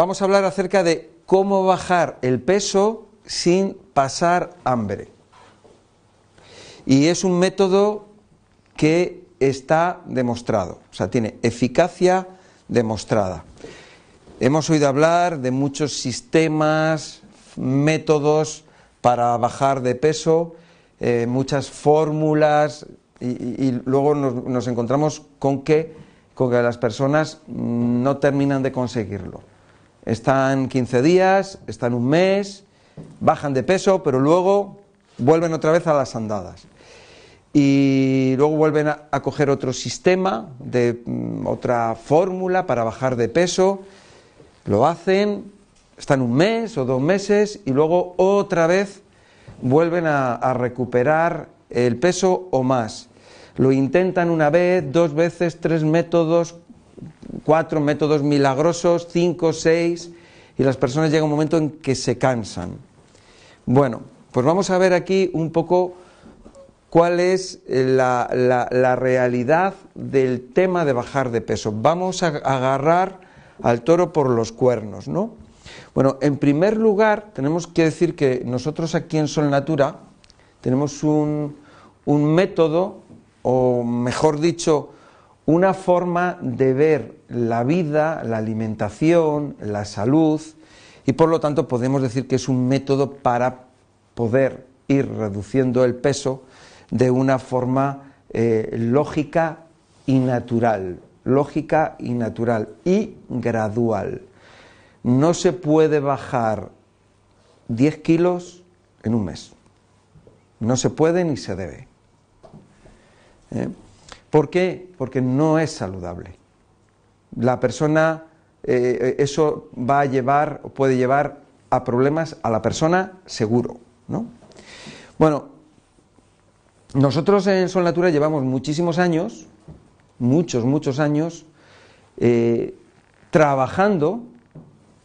Vamos a hablar acerca de cómo bajar el peso sin pasar hambre. Y es un método que está demostrado, o sea, tiene eficacia demostrada. Hemos oído hablar de muchos sistemas, métodos para bajar de peso, eh, muchas fórmulas y, luego nos, nos encontramos con que, con que las personas no terminan de conseguirlo están 15 días, están un mes, bajan de peso, pero luego vuelven otra vez a las andadas. Y luego vuelven a, coger otro sistema, de, mm, otra fórmula para bajar de peso. Lo hacen, están un mes o dos meses y luego otra vez vuelven a recuperar el peso o más. Lo intentan una vez, dos veces, tres métodos, cuatro métodos milagrosos, cinco, seis, y las personas llegan a un momento en que se cansan. Bueno, pues vamos a ver aquí un poco cuál es eh, la, la, realidad del tema de bajar de peso. Vamos a agarrar al toro por los cuernos, ¿no? Bueno, en primer lugar, tenemos que decir que nosotros aquí en Sol Natura tenemos un método, o mejor dicho, una forma de ver la vida, la alimentación, la salud, y por lo tanto podemos decir que es un método para poder ir reduciendo el peso de una forma eh, lógica y natural, lógica y natural y gradual. No se puede bajar 10 kilos en un mes. No se puede ni se debe. ¿Eh? ¿Por qué? Porque no es saludable. La persona, eh, eh, eso va a llevar, o puede llevar a problemas a la persona seguro, ¿no? Bueno, nosotros en natura llevamos muchísimos años, muchos, muchos años, eh, trabajando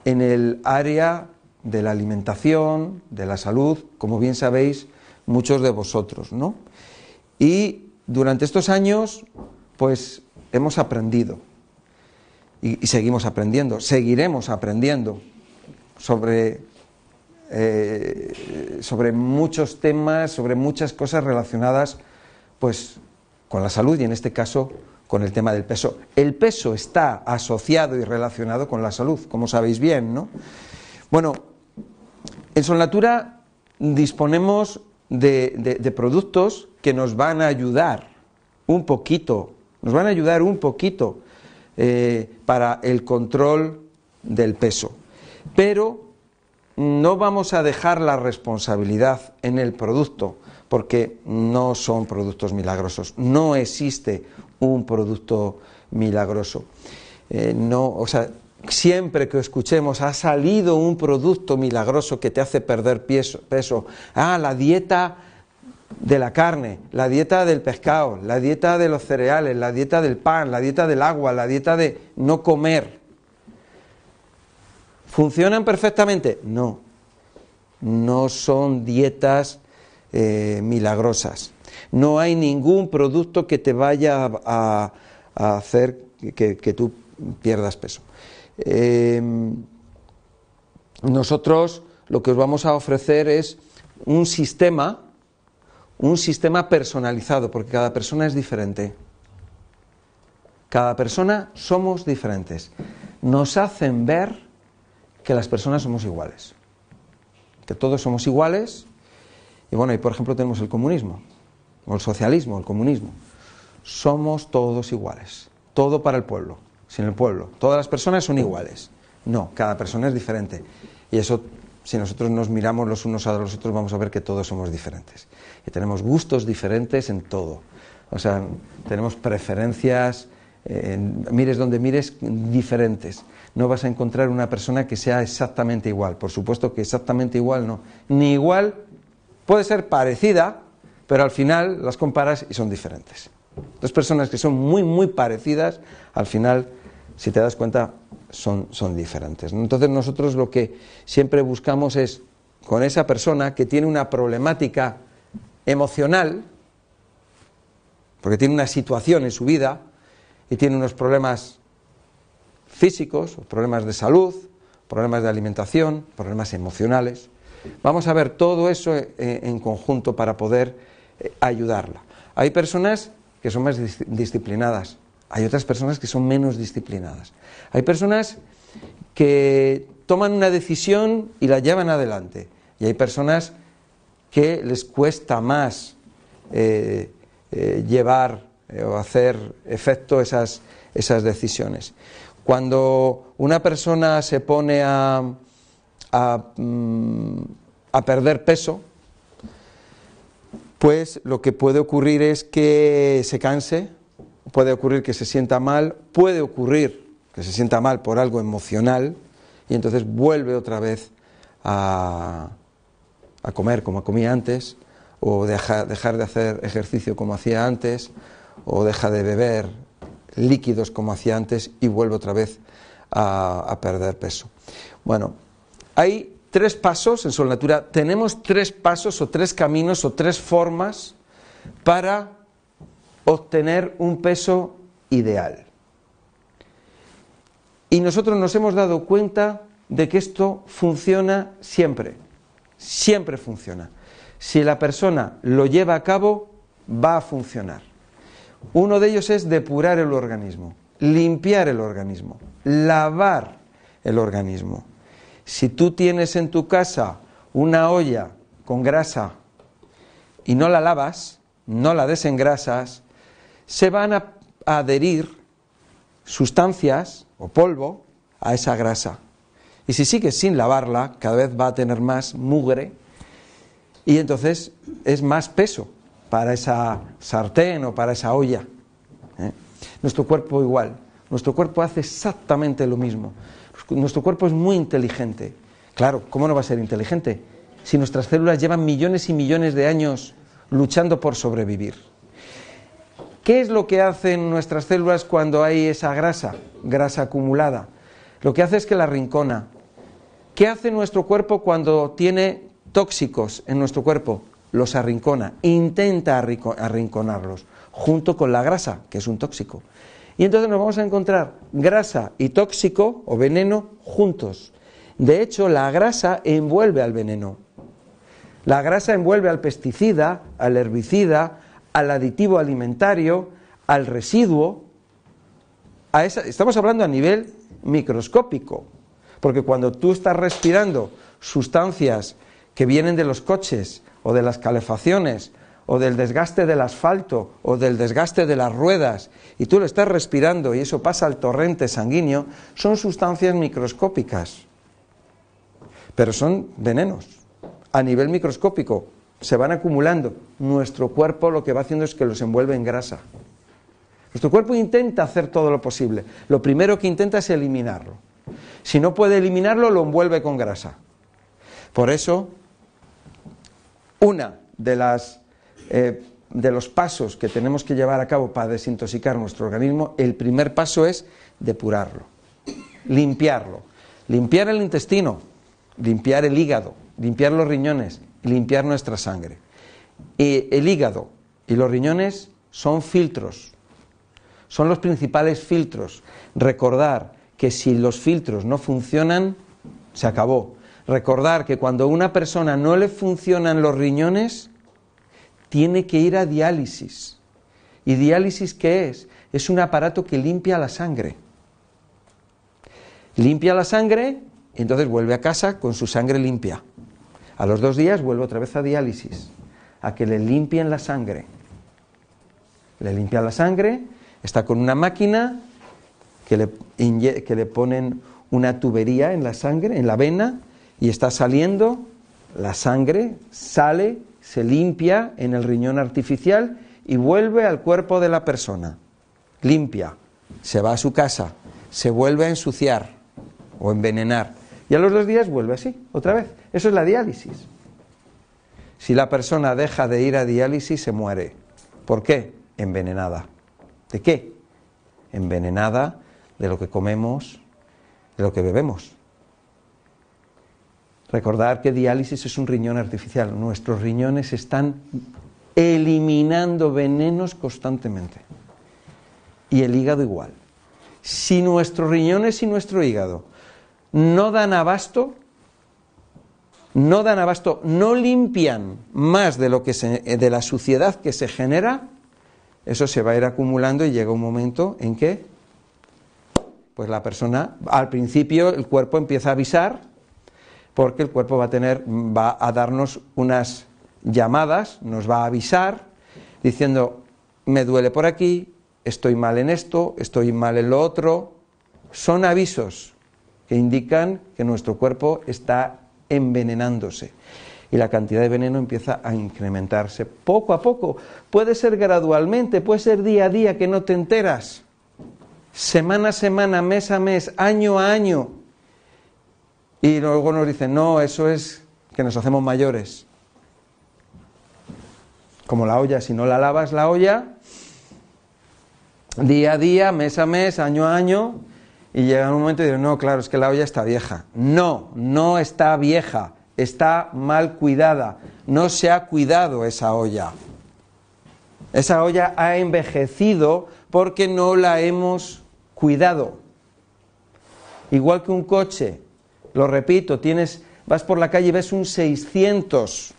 en el área de la alimentación, de la salud, como bien sabéis muchos de vosotros, ¿no? Y durante estos años, pues hemos aprendido y, seguimos aprendiendo, seguiremos aprendiendo sobre, eh, sobre muchos temas, sobre muchas cosas relacionadas pues, con la salud y en este caso con el tema del peso. El peso está asociado y relacionado con la salud, como sabéis bien, ¿no? Bueno, en Solnatura disponemos de, productos que nos van a ayudar un poquito, nos van a ayudar un poquito eh, para el control del peso. Pero no vamos a dejar la responsabilidad en el producto, porque no son productos milagrosos, no existe un producto milagroso. Eh, no, o sea, siempre que escuchemos, ha salido un producto milagroso que te hace perder peso. Ah, la dieta de la carne, la dieta del pescado, la dieta de los cereales, la dieta del pan, la dieta del agua, la dieta de no comer. ¿Funcionan perfectamente? No. No son dietas eh, milagrosas. No hay ningún producto que te vaya a, hacer que tú pierdas peso. Em, nosotros lo que os vamos a ofrecer es un sistema, un sistema personalizado, porque cada persona es diferente. Cada persona somos diferentes. Nos hacen ver que las personas somos iguales, que todos somos iguales. Y bueno, y por ejemplo tenemos el comunismo, o el socialismo, el comunismo. Somos todos iguales, todo para el pueblo sin el pueblo. Todas las personas son iguales. No, cada persona es diferente. Y eso, si nosotros nos miramos los unos a los otros, vamos a ver que todos somos diferentes. Y tenemos gustos diferentes en todo. O sea, tenemos preferencias, eh, ...en... mires donde mires, diferentes. No vas a encontrar una persona que sea exactamente igual. Por supuesto que exactamente igual no. Ni igual, puede ser parecida, pero al final las comparas y son diferentes. Dos personas que son muy, muy parecidas, al final si te das cuenta, son, son diferentes. Entonces nosotros lo que siempre buscamos es, con esa persona que tiene una problemática emocional, porque tiene una situación en su vida y tiene unos problemas físicos, problemas de salud, problemas de alimentación, problemas emocionales. Vamos a ver todo eso eh, en conjunto para poder eh, ayudarla. Hay personas que son más disciplinadas, hay otras personas que son menos disciplinadas. Hay personas que toman una decisión y la llevan adelante. Y hay personas que les cuesta más eh, eh, llevar eh, o hacer efecto esas, decisiones. Cuando una persona se pone a, mm, a perder peso, pues lo que puede ocurrir es que se canse, puede ocurrir que se sienta mal, puede ocurrir que se sienta mal por algo emocional y entonces vuelve otra vez a, comer como comía antes o dejar de hacer ejercicio como hacía antes o deja de beber líquidos como hacía antes y vuelve otra vez a, a perder peso. Bueno, hay tres pasos en su natura, tenemos tres pasos o tres caminos o tres formas para obtener un peso ideal. Y nosotros nos hemos dado cuenta de que esto funciona siempre, siempre funciona. Si la persona lo lleva a cabo, va a funcionar. Uno de ellos es depurar el organismo, limpiar el organismo, lavar el organismo. Si tú tienes en tu casa una olla con grasa y no la lavas, no la desengrasas, se van a adherir sustancias o polvo a esa grasa. Y si sigue sin lavarla, cada vez va a tener más mugre y entonces es más peso para esa sartén o para esa olla. ¿eh? Nuestro cuerpo igual, nuestro cuerpo hace exactamente lo mismo. Nuestro cuerpo es muy inteligente. Claro, ¿cómo no va a ser inteligente? Si nuestras células llevan millones y millones de años luchando por sobrevivir. ¿Qué es lo que hacen nuestras células cuando hay esa grasa, grasa acumulada? Lo que hace es que la rincona. ¿Qué hace nuestro cuerpo cuando tiene tóxicos en nuestro cuerpo? Los arrincona, intenta arrinconarlos, junto con la grasa, que es un tóxico. Y entonces nos vamos a encontrar grasa y tóxico o veneno juntos. De hecho, la grasa envuelve al veneno. La grasa envuelve al pesticida, al herbicida, al aditivo alimentario, al residuo. A estamos hablando a nivel microscópico, porque cuando tú estás respirando sustancias que vienen de los coches o de las calefacciones o del desgaste del asfalto o del desgaste de las ruedas y tú lo estás respirando y eso pasa al torrente sanguíneo, son sustancias microscópicas, pero son venenos a nivel microscópico se van acumulando. Nuestro cuerpo lo que va haciendo es que los envuelve en grasa. Nuestro cuerpo intenta hacer todo lo posible. Lo primero que intenta es eliminarlo. Si no puede eliminarlo, lo envuelve con grasa. Por eso, una de las eh, de los pasos que tenemos que llevar a cabo para desintoxicar nuestro organismo, el primer paso es depurarlo, limpiarlo, limpiar el intestino, limpiar el hígado, limpiar los riñones, limpiar nuestra sangre. Y el hígado y los riñones son filtros, son los principales filtros. Recordar que si los filtros no funcionan, se acabó. Recordar que cuando a una persona no le funcionan los riñones, tiene que ir a diálisis. ¿Y diálisis qué es? Es un aparato que limpia la sangre. Limpia la sangre, y entonces vuelve a casa con su sangre limpia. A los dos días vuelve otra vez a diálisis, a que le limpien la sangre. Le limpian la sangre, está con una máquina que le, que le ponen una tubería en la sangre, en la vena, y está saliendo, la sangre sale, se limpia en el riñón artificial y vuelve al cuerpo de la persona. Limpia, se va a su casa, se vuelve a ensuciar o envenenar. Y a los dos días vuelve así, otra vez. Eso es la diálisis. Si la persona deja de ir a diálisis, se muere. ¿Por qué? Envenenada. ¿De qué? Envenenada de lo que comemos, de lo que bebemos. Recordar que diálisis es un riñón artificial. Nuestros riñones están eliminando venenos constantemente. Y el hígado igual. Si nuestros riñones y nuestro hígado no dan abasto, no dan abasto, no limpian más de, lo que eh, de la suciedad que se genera, eso se va a ir acumulando y llega un momento en que pues la persona, al principio el cuerpo empieza a avisar, porque el cuerpo va a tener, va a darnos unas llamadas, nos va a avisar, diciendo, me duele por aquí, estoy mal en esto, estoy mal en lo otro. Son avisos que indican que nuestro cuerpo está envenenándose y la cantidad de veneno empieza a incrementarse poco a poco. Puede ser gradualmente, puede ser día a día que no te enteras, semana a semana, mes a mes, año a año. Y luego nos dicen, no, eso es que nos hacemos mayores. Como la olla, si no la lavas la olla, día a día, mes a mes, año a año, y llega un momento y digo, no, claro, es que la olla está vieja. No, no está vieja, está mal cuidada, no se ha cuidado esa olla. Esa olla ha envejecido porque no la hemos cuidado. Igual que un coche, lo repito, tienes, vas por la calle y ves un 600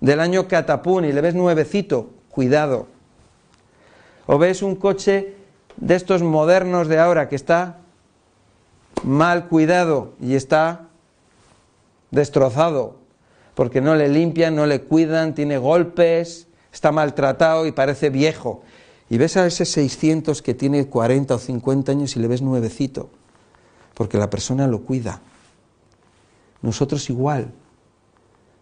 del año Catapún y le ves nuevecito, cuidado. O ves un coche de estos modernos de ahora que está mal cuidado y está destrozado, porque no le limpian, no le cuidan, tiene golpes, está maltratado y parece viejo. Y ves a ese 600 que tiene 40 o 50 años y le ves nuevecito, porque la persona lo cuida. Nosotros igual.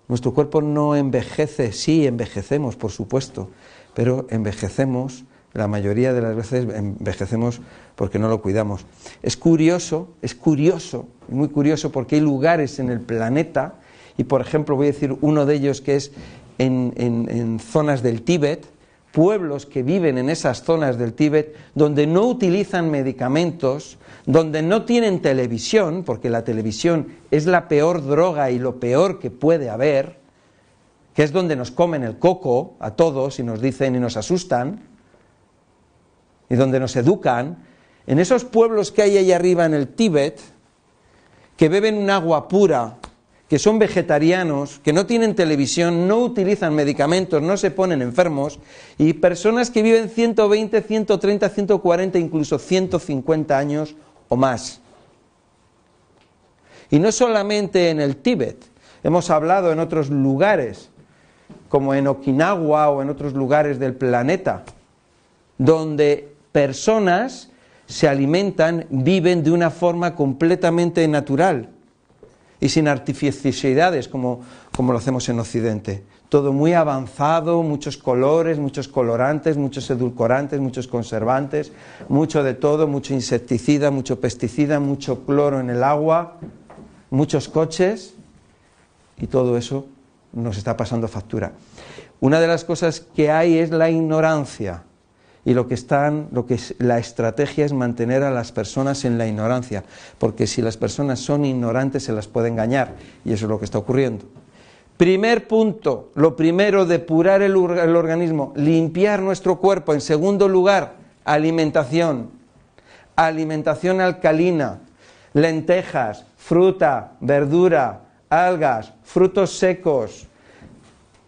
Nuestro cuerpo no envejece, sí envejecemos, por supuesto, pero envejecemos la mayoría de las veces em, envejecemos porque no lo cuidamos. Es curioso, es curioso, muy curioso porque hay lugares en el planeta, y por ejemplo voy a decir uno de ellos que es en, zonas del Tíbet, pueblos que viven en esas zonas del Tíbet, donde no utilizan medicamentos, donde no tienen televisión, porque la televisión es la peor droga y lo peor que puede haber, que es donde nos comen el coco a todos y nos dicen y nos asustan, y donde nos educan, en esos pueblos que hay ahí arriba en el Tíbet, que beben un agua pura, que son vegetarianos, que no tienen televisión, no utilizan medicamentos, no se ponen enfermos, y personas que viven 120, 130, 140, incluso 150 años o más. Y no solamente en el Tíbet, hemos hablado en otros lugares, como en Okinawa o en otros lugares del planeta, donde personas se alimentan, viven de una forma completamente natural y sin artificiosidades como, como lo hacemos en Occidente. Todo muy avanzado, muchos colores, muchos colorantes, muchos edulcorantes, muchos conservantes, mucho de todo, mucho insecticida, mucho pesticida, mucho cloro en el agua, muchos coches y todo eso nos está pasando factura. Una de las cosas que hay es la ignorancia y lo que están, lo que la estrategia es mantener a las personas en la ignorancia, porque si las personas son ignorantes se las puede engañar y eso es lo que está ocurriendo. Primer punto, lo primero, depurar el organismo, limpiar nuestro cuerpo. En segundo lugar, alimentación, alimentación alcalina, lentejas, fruta, verdura, algas, frutos secos,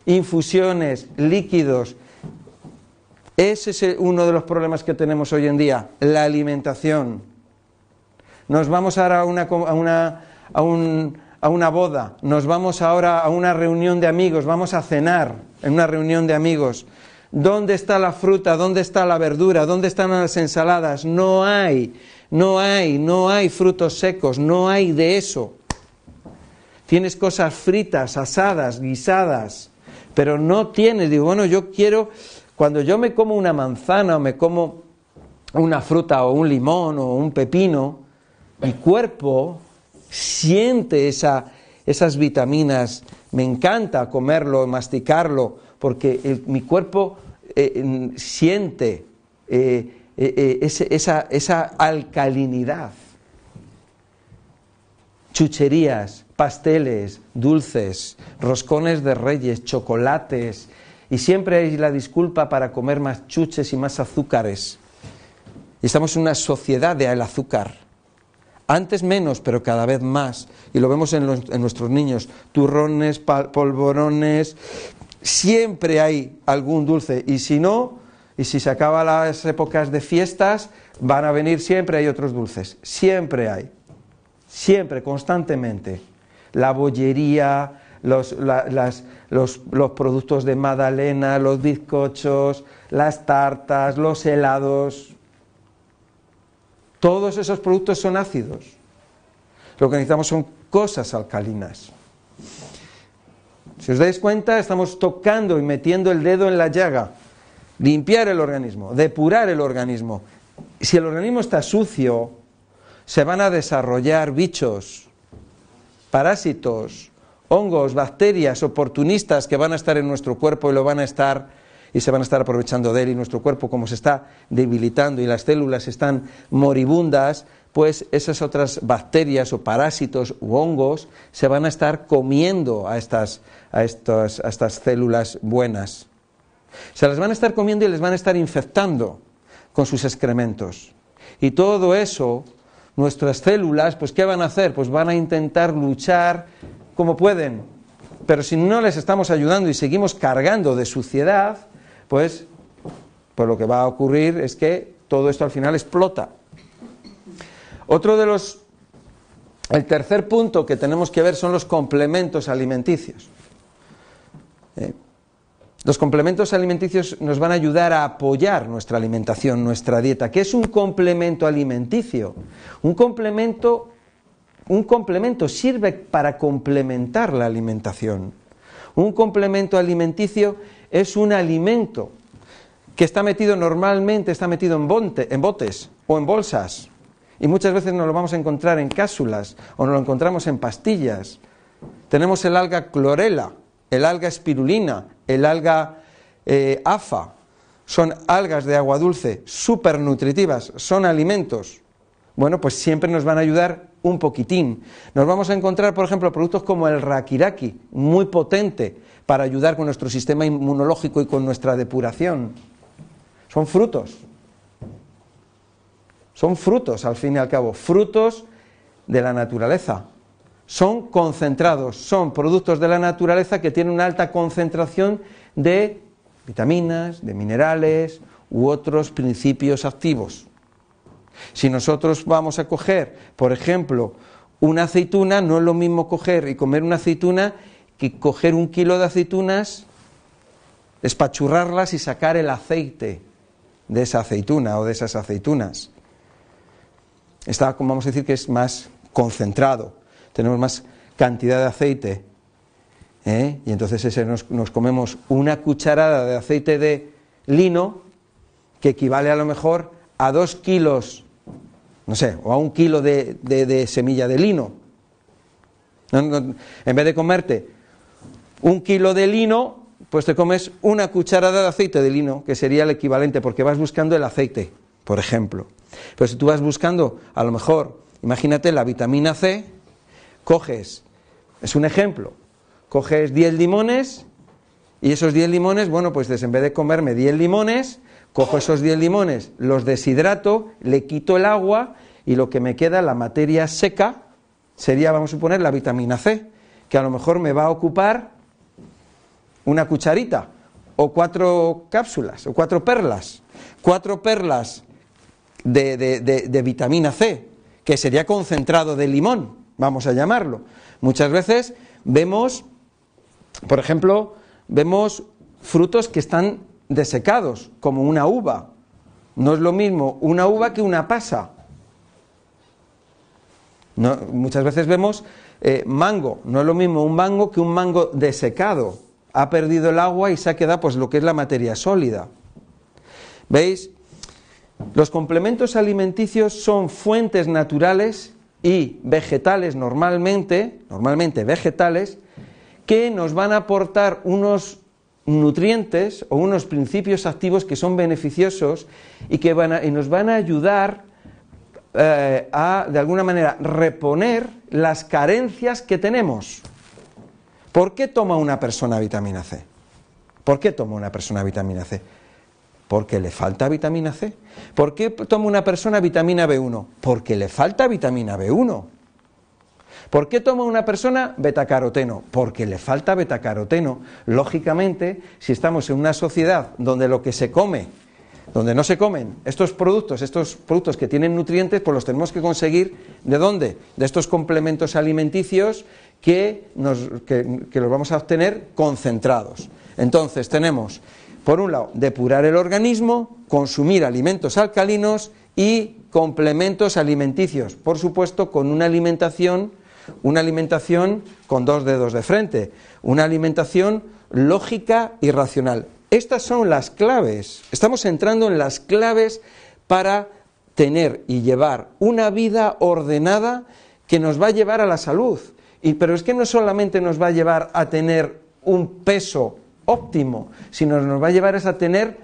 infusiones, líquidos, ese es uno de los problemas que tenemos hoy en día, la alimentación. Nos vamos ahora a una, una, boda, nos vamos ahora a una reunión de amigos, vamos a cenar en una reunión de amigos. ¿Dónde está la fruta? ¿Dónde está la verdura? ¿Dónde están las ensaladas? No hay, no hay, no hay frutos secos, no hay de eso. Tienes cosas fritas, asadas, guisadas, pero no tienes. Digo, bueno, yo quiero cuando yo me como una manzana o me como una fruta o un limón o un pepino, mi cuerpo siente esas vitaminas. Me encanta comerlo, masticarlo, porque mi cuerpo eh, siente eh, eh, esa alcalinidad. Chucherías, pasteles, dulces, roscones de reyes, chocolates, y siempre hay la disculpa para comer más chuches y más azúcares. Y estamos en una sociedad de el azúcar. Antes menos, pero cada vez más. Y lo vemos en, nuestros niños. Turrones, polvorones. Siempre hay algún dulce. Y si no, y si se acaban las épocas de fiestas, van a venir siempre hay otros dulces. Siempre hay. Siempre, constantemente. La bollería, las, los, productos de magdalena, los bizcochos, las tartas, los helados. Todos esos productos son ácidos. Lo que necesitamos son cosas alcalinas. Si os dais cuenta, estamos tocando y metiendo el dedo en la llaga. Limpiar el organismo, depurar el organismo. Si el organismo está sucio, se van a desarrollar bichos, parásitos, hongos, bacterias oportunistas que van a estar en nuestro cuerpo y lo van a estar y se van a estar aprovechando de él y nuestro cuerpo como se está debilitando y las células están moribundas, pues esas otras bacterias o parásitos u hongos se van a estar comiendo a estas, a a estas células buenas. Se las van a estar comiendo y les van a estar infectando con sus excrementos. Y todo eso, nuestras células, pues ¿qué van a hacer? Pues van a intentar luchar como pueden. Pero si no les estamos ayudando y seguimos cargando de suciedad, pues, pues, lo que va a ocurrir es que todo esto al final explota. Otro de los. El tercer punto que tenemos que ver son los complementos alimenticios. Eh, los complementos alimenticios nos van a ayudar a apoyar nuestra alimentación, nuestra dieta. ¿Qué es un complemento alimenticio? Un complemento un complemento, sirve para complementar la alimentación. Un complemento alimenticio es un alimento que está metido normalmente, está metido en, botes o en bolsas. Y muchas veces nos lo vamos a encontrar en cápsulas o nos lo encontramos en pastillas. Tenemos el alga clorela, el alga espirulina, el alga eh, afa. Son algas de agua dulce, súper nutritivas, son alimentos. Bueno, pues siempre nos van a ayudar un poquitín. Nos vamos a encontrar, por ejemplo, productos como el rakiraki, muy potente para ayudar con nuestro sistema inmunológico y con nuestra depuración. Son frutos. Son frutos, al fin y al cabo, frutos de la naturaleza. Son concentrados, son productos de la naturaleza que tienen una alta concentración de vitaminas, de minerales u otros principios activos. Si nosotros vamos a coger, por ejemplo, una aceituna, no es lo mismo coger y comer una aceituna que coger un kilo de aceitunas, espachurrarlas y sacar el aceite de esa aceituna o de esas aceitunas. Está, como vamos a decir, que es más concentrado, tenemos más cantidad de aceite. ¿eh? Y entonces ese nos comemos una cucharada de aceite de lino, que equivale a lo mejor a dos kilos no sé, o a un kilo de, de, semilla de lino. en vez de comerte un kilo de lino, pues te comes una cucharada de aceite de lino, que sería el equivalente, porque vas buscando el aceite, por ejemplo. pues si tú vas buscando, a lo mejor, imagínate la vitamina C, coges, es un ejemplo, coges 10 limones y esos 10 limones, bueno, pues en vez de comerme 10 limones, Cojo esos 10 limones, los deshidrato, le quito el agua y lo que me queda, la materia seca, sería, vamos a suponer, la vitamina C, que a lo mejor me va a ocupar una cucharita o cuatro cápsulas o cuatro perlas. Cuatro perlas de, de vitamina C, que sería concentrado de limón, vamos a llamarlo. Muchas veces vemos, por ejemplo, vemos frutos que están desecados, como una uva. No es lo mismo una uva que una pasa. muchas veces vemos eh, mango, no es lo mismo un mango que un mango desecado. Ha perdido el agua y se ha quedado pues lo que es la materia sólida. ¿Veis? Los complementos alimenticios son fuentes naturales y vegetales normalmente, normalmente vegetales, que nos van a aportar unos nutrientes o unos principios activos que son beneficiosos y que van y nos van a ayudar eh, a, de alguna manera, reponer las carencias que tenemos. ¿Por qué toma una persona vitamina C? ¿Por qué toma una persona vitamina C? Porque le falta vitamina C. ¿Por qué toma una persona vitamina B1? Porque le falta vitamina B1. ¿Por qué toma una persona betacaroteno? Porque le falta betacaroteno. Lógicamente, si estamos en una sociedad donde lo que se come, donde no se comen estos productos, estos productos que tienen nutrientes, pues los tenemos que conseguir de dónde? De estos complementos alimenticios que, que los vamos a obtener concentrados. Entonces, tenemos, por un lado, depurar el organismo, consumir alimentos alcalinos y complementos alimenticios, por supuesto, con una alimentación una alimentación con dos dedos de frente, una alimentación lógica y racional. Estas son las claves, estamos entrando en las claves para tener y llevar una vida ordenada que nos va a llevar a la salud. Y, pero es que no solamente nos va a llevar a tener un peso óptimo, sino nos va a llevar a tener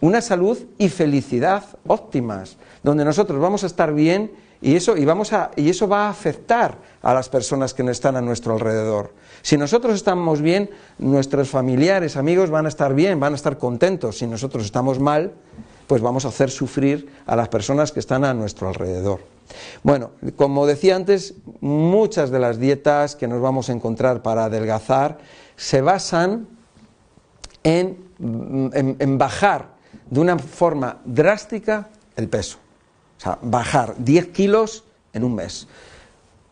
una salud y felicidad óptimas, donde nosotros vamos a estar bien y eso, va a afectar a las personas que no están a nuestro alrededor. Si nosotros estamos bien, nuestros familiares, amigos van a estar bien, van a estar contentos. Si nosotros estamos mal, pues vamos a hacer sufrir a las personas que están a nuestro alrededor. Bueno, como decía antes, muchas de las dietas que nos vamos a encontrar para adelgazar se basan en bajar de una forma drástica el peso. O sea, bajar 10 kilos en un mes.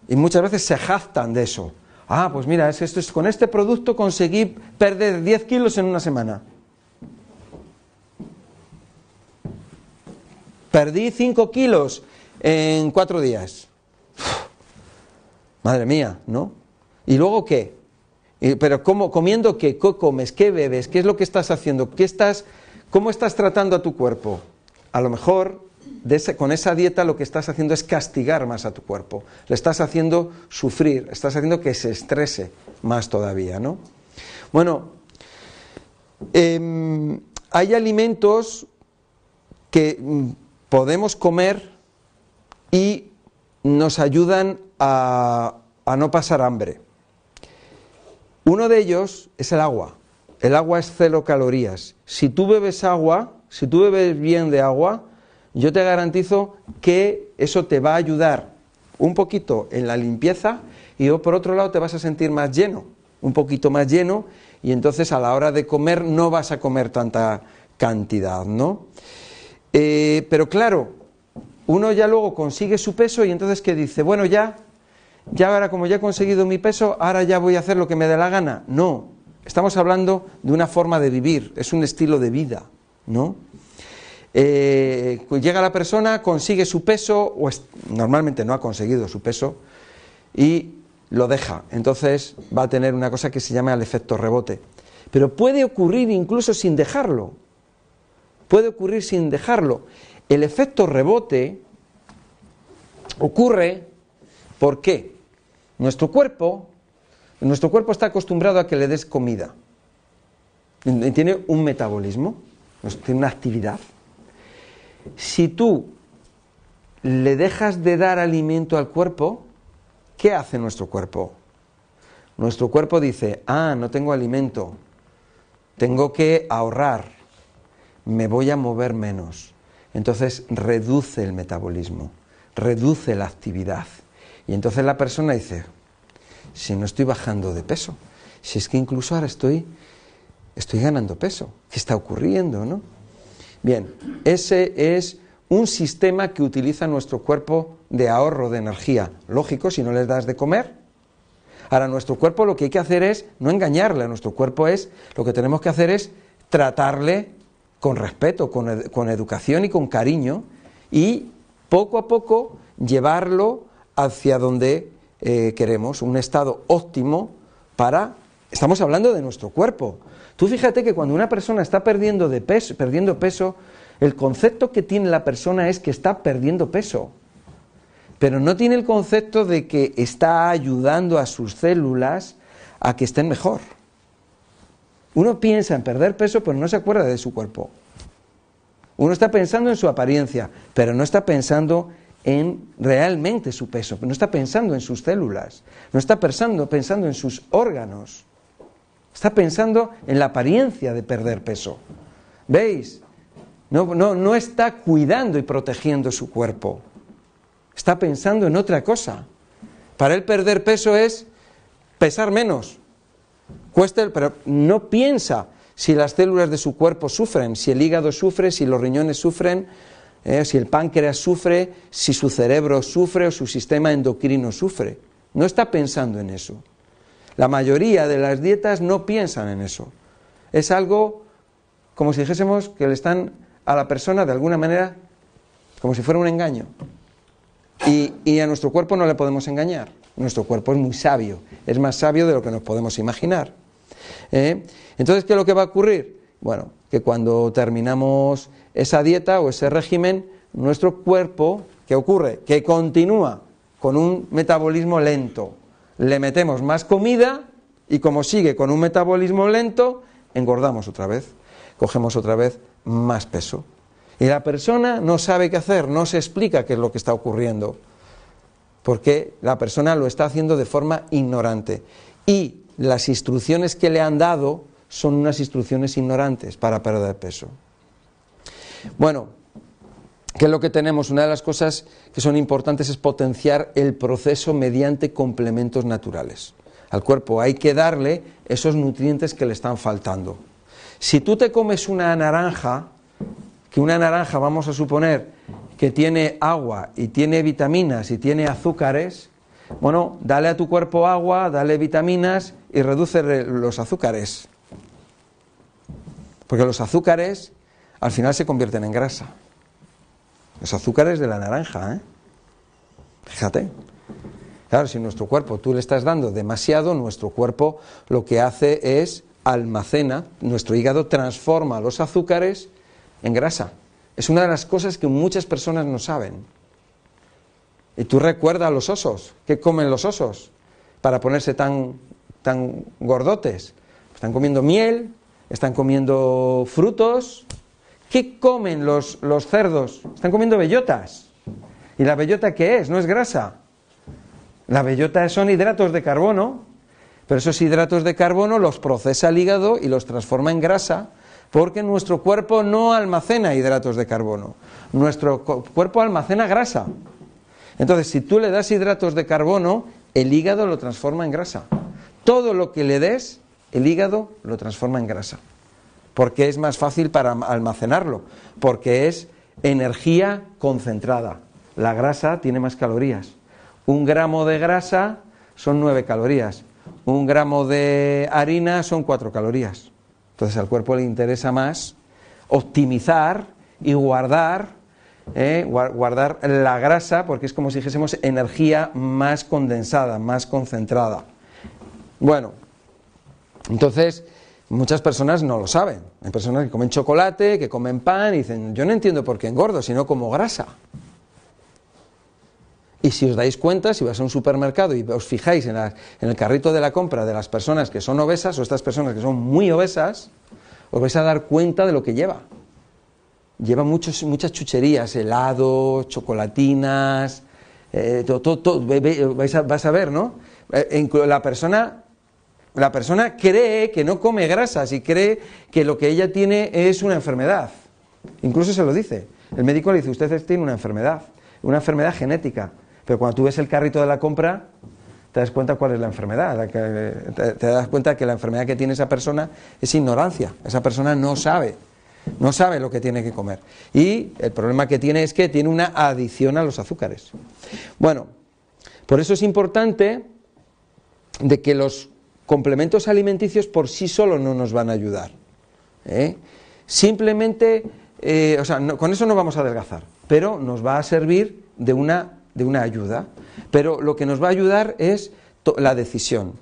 Y muchas veces se jactan de eso. Ah, pues mira, es, esto, es, con este producto conseguí perder 10 kilos en una semana. Perdí 5 kilos en 4 días. madre mía, ¿no? ¿Y luego qué? pero ¿cómo, comiendo qué? ¿Qué comes? ¿Qué bebes? ¿Qué es lo que estás haciendo? ¿Qué estás, ¿Cómo estás tratando a tu cuerpo? A lo mejor con esa dieta lo que estás haciendo es castigar más a tu cuerpo, le estás haciendo sufrir, estás haciendo que se estrese más todavía, ¿no? Bueno, em, hay alimentos que mm, podemos comer y nos ayudan a, a no pasar hambre. Uno de ellos es el agua. El agua es cero calorías. Si tú bebes agua, si tú bebes bien de agua, yo te garantizo que eso te va a ayudar un poquito en la limpieza y por otro lado te vas a sentir más lleno, un poquito más lleno y entonces a la hora de comer no vas a comer tanta cantidad, ¿no? Eh, pero claro, uno ya luego consigue su peso y entonces que dice, bueno ya, ya ahora como ya he conseguido mi peso, ahora ya voy a hacer lo que me dé la gana. No, estamos hablando de una forma de vivir, es un estilo de vida, ¿no? Eh, llega la persona, consigue su peso, o normalmente no ha conseguido su peso, y lo deja. Entonces va a tener una cosa que se llama el efecto rebote. Pero puede ocurrir incluso sin dejarlo. Puede ocurrir sin dejarlo. El efecto rebote ocurre porque nuestro cuerpo, nuestro cuerpo está acostumbrado a que le des comida. Tiene un metabolismo, tiene una actividad. Si tú le dejas de dar alimento al cuerpo, ¿qué hace nuestro cuerpo? Nuestro cuerpo dice, ah, no tengo alimento, tengo que ahorrar, me voy a mover menos. Entonces reduce el metabolismo, reduce la actividad. Y entonces la persona dice, si no estoy bajando de peso, si es que incluso ahora estoy, estoy ganando peso, ¿qué está ocurriendo? ¿no? Bien, ese es un sistema que utiliza nuestro cuerpo de ahorro de energía. Lógico, si no les das de comer. Ahora, nuestro cuerpo lo que hay que hacer es no engañarle a nuestro cuerpo, es lo que tenemos que hacer es tratarle con respeto, con, educación y con cariño y poco a poco llevarlo hacia donde eh, queremos, un estado óptimo para... Estamos hablando de nuestro cuerpo, Tú fíjate que cuando una persona está perdiendo, peso, perdiendo peso, el concepto que tiene la persona es que está perdiendo peso, pero no tiene el concepto de que está ayudando a sus células a que estén mejor. Uno piensa en perder peso, pero no se acuerda de su cuerpo. Uno está pensando en su apariencia, pero no está pensando en realmente su peso, no está pensando en sus células, no está pensando, pensando en sus órganos. Está pensando en la apariencia de perder peso. ¿Veis? No, está cuidando y protegiendo su cuerpo. Está pensando en otra cosa. Para él perder peso es pesar menos. Cuesta pero no piensa si las células de su cuerpo sufren, si el hígado sufre, si los riñones sufren, eh, si el páncreas sufre, si su cerebro sufre o su sistema endocrino sufre. No está pensando en eso. La mayoría de las dietas no piensan en eso. Es algo como si dijésemos que le están a la persona de alguna manera como si fuera un engaño. Y, a nuestro cuerpo no le podemos engañar. Nuestro cuerpo es muy sabio, es más sabio de lo que nos podemos imaginar. ¿Eh? Entonces, ¿qué es lo que va a ocurrir? Bueno, que cuando terminamos esa dieta o ese régimen, nuestro cuerpo, ¿qué ocurre? Que continúa con un metabolismo lento le metemos más comida y como sigue con un metabolismo lento, engordamos otra vez, cogemos otra vez más peso. Y la persona no sabe qué hacer, no se explica qué es lo que está ocurriendo, porque la persona lo está haciendo de forma ignorante. Y las instrucciones que le han dado son unas instrucciones ignorantes para perder peso. Bueno, ¿Qué es lo que tenemos? Una de las cosas que son importantes es potenciar el proceso mediante complementos naturales. Al cuerpo hay que darle esos nutrientes que le están faltando. Si tú te comes una naranja, que una naranja, vamos a suponer, que tiene agua y tiene vitaminas y tiene azúcares, bueno, dale a tu cuerpo agua, dale vitaminas y reduce los azúcares. Porque los azúcares al final se convierten en grasa. Los azúcares de la naranja, ¿eh? Fíjate. Claro, si nuestro cuerpo tú le estás dando demasiado, nuestro cuerpo lo que hace es almacena, nuestro hígado transforma los azúcares en grasa. Es una de las cosas que muchas personas no saben. Y tú recuerdas a los osos, ¿qué comen los osos para ponerse tan, tan gordotes? Están comiendo miel, están comiendo frutos, ¿Qué comen los, cerdos? Están comiendo bellotas. ¿Y la bellota qué es? No es grasa. La bellota son hidratos de carbono, pero esos hidratos de carbono los procesa el hígado y los transforma en grasa, porque nuestro cuerpo no almacena hidratos de carbono, nuestro cuerpo almacena grasa. Entonces, si tú le das hidratos de carbono, el hígado lo transforma en grasa. Todo lo que le des, el hígado lo transforma en grasa porque es más fácil para almacenarlo, porque es energía concentrada. La grasa tiene más calorías. Un gramo de grasa son nueve calorías, un gramo de harina son cuatro calorías. Entonces al cuerpo le interesa más optimizar y guardar, eh, guardar la grasa, porque es como si dijésemos energía más condensada, más concentrada. Bueno, entonces Muchas personas no lo saben. Hay personas que comen chocolate, que comen pan y dicen, yo no entiendo por qué engordo, sino como grasa. Y si os dais cuenta, si vais a un supermercado y os fijáis en, el carrito de la compra de las personas que son obesas o estas personas que son muy obesas, os vais a dar cuenta de lo que lleva. Lleva muchos, muchas chucherías, helados, chocolatinas, eh, todo, todo, vais vas a ver, ¿no? Eh, la persona la persona cree que no come grasas y cree que lo que ella tiene es una enfermedad. Incluso se lo dice. El médico le dice, usted tiene una enfermedad, una enfermedad genética. Pero cuando tú ves el carrito de la compra, te das cuenta cuál es la enfermedad. Te das cuenta que la enfermedad que tiene esa persona es ignorancia. Esa persona no sabe. No sabe lo que tiene que comer. Y el problema que tiene es que tiene una adicción a los azúcares. Bueno, por eso es importante de que los complementos alimenticios por sí solo no nos van a ayudar. ¿eh? Simplemente, eh, o sea, con eso no vamos a adelgazar, pero nos va a servir de una, de una ayuda. Pero lo que nos va a ayudar es la decisión.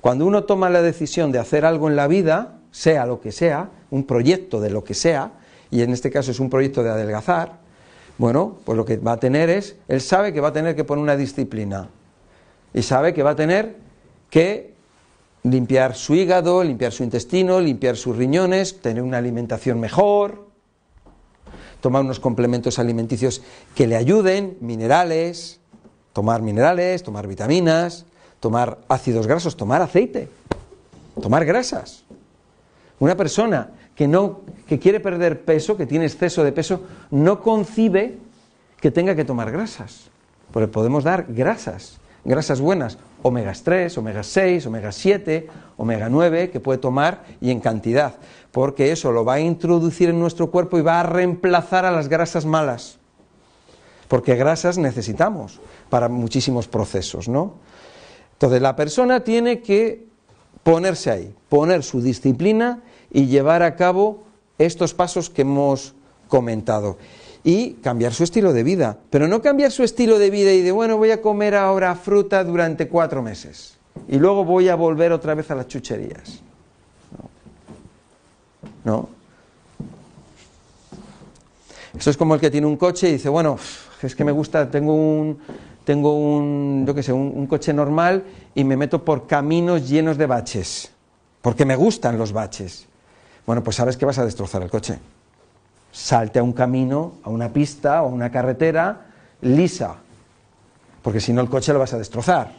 Cuando uno toma la decisión de hacer algo en la vida, sea lo que sea, un proyecto de lo que sea, y en este caso es un proyecto de adelgazar, bueno, pues lo que va a tener es, él sabe que va a tener que poner una disciplina y sabe que va a tener que limpiar su hígado, limpiar su intestino, limpiar sus riñones, tener una alimentación mejor, tomar unos complementos alimenticios que le ayuden, minerales, tomar minerales, tomar vitaminas, tomar ácidos grasos, tomar aceite, tomar grasas. Una persona que no que quiere perder peso, que tiene exceso de peso, no concibe que tenga que tomar grasas, porque podemos dar grasas, grasas buenas, omega 3, omega 6, omega 7, omega 9 que puede tomar y en cantidad, porque eso lo va a introducir en nuestro cuerpo y va a reemplazar a las grasas malas. Porque grasas necesitamos para muchísimos procesos, ¿no? Entonces la persona tiene que ponerse ahí, poner su disciplina y llevar a cabo estos pasos que hemos comentado y cambiar su estilo de vida. Pero no cambiar su estilo de vida y de, bueno, voy a comer ahora fruta durante cuatro meses y luego voy a volver otra vez a las chucherías. No. Esto es como el que tiene un coche y dice, bueno, es que me gusta, tengo un, tengo un, yo que sé, un, coche normal y me meto por caminos llenos de baches, porque me gustan los baches. Bueno, pues sabes que vas a destrozar el coche salte a un camino, a una pista o a una carretera lisa, porque si no el coche lo vas a destrozar.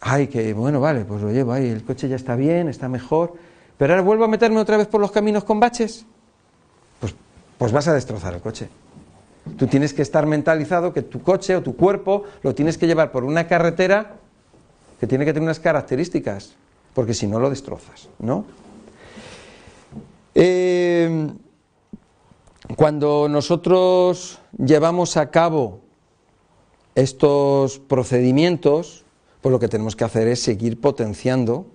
Ay, que bueno, vale, pues lo llevo ahí, el coche ya está bien, está mejor, pero ahora vuelvo a meterme otra vez por los caminos con baches, pues, pues vas a destrozar el coche. Tú tienes que estar mentalizado que tu coche o tu cuerpo lo tienes que llevar por una carretera que tiene que tener unas características, porque si no lo destrozas, ¿no? Em, cuando nosotros llevamos a cabo estos procedimientos, pues lo que tenemos que hacer es seguir potenciando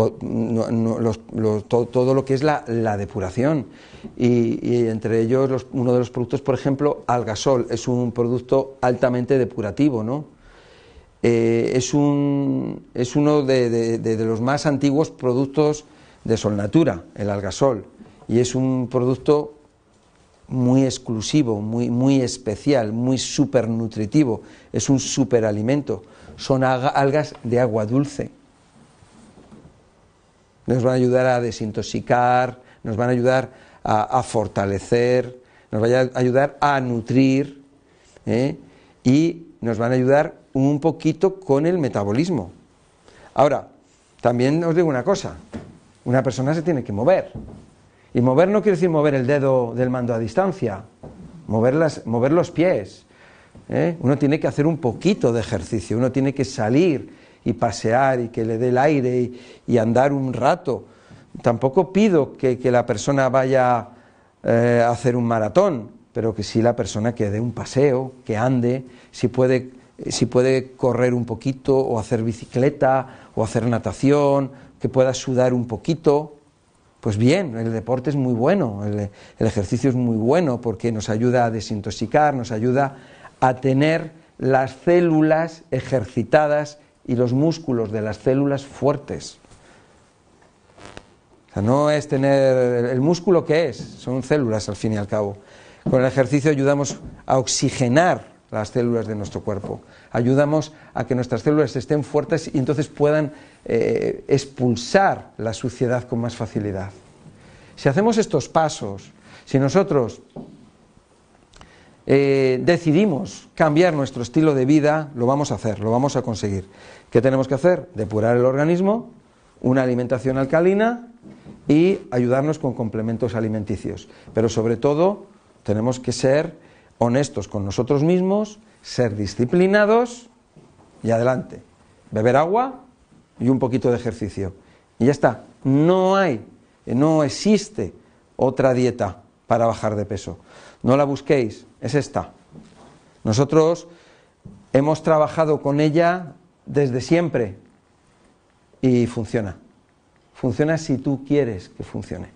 todo, lo que es la, depuración. Y, entre ellos, uno de los productos, por ejemplo, Algasol, es un producto altamente depurativo, ¿no? Eh, es, un, es uno de, de, los más antiguos productos de Solnatura, el algasol, y es un producto muy exclusivo, muy, muy especial, muy supernutritivo, es un alimento... Son algas de agua dulce. Nos van a ayudar a desintoxicar, nos van a ayudar a, fortalecer, nos van a ayudar a nutrir ¿eh? y nos van a ayudar un poquito con el metabolismo. Ahora, también os digo una cosa, una persona se tiene que mover. Y mover no quiere decir mover el dedo del mando a distancia, mover, mover los pies. ¿eh? Uno tiene que hacer un poquito de ejercicio, uno tiene que salir y pasear y que le dé el aire y, andar un rato. Tampoco pido que, la persona vaya eh, a hacer un maratón, pero que sí la persona que dé un paseo, que ande, si puede, si puede correr un poquito o hacer bicicleta o hacer natación que pueda sudar un poquito. Pues bien, el deporte es muy bueno, el, el ejercicio es muy bueno porque nos ayuda a desintoxicar, nos ayuda a tener las células ejercitadas y los músculos de las células fuertes. O sea, no es tener el músculo que es, son células al fin y al cabo. Con el ejercicio ayudamos a oxigenar las células de nuestro cuerpo. Ayudamos a que nuestras células estén fuertes y entonces puedan eh, expulsar la suciedad con más facilidad. Si hacemos estos pasos, si nosotros eh, decidimos cambiar nuestro estilo de vida, lo vamos a hacer, lo vamos a conseguir. ¿Qué tenemos que hacer? Depurar el organismo, una alimentación alcalina y ayudarnos con complementos alimenticios. Pero sobre todo tenemos que ser honestos con nosotros mismos, ser disciplinados y adelante. Beber agua y un poquito de ejercicio. Y ya está. No hay, no existe otra dieta para bajar de peso. No la busquéis, es esta. Nosotros hemos trabajado con ella desde siempre y funciona. Funciona si tú quieres que funcione.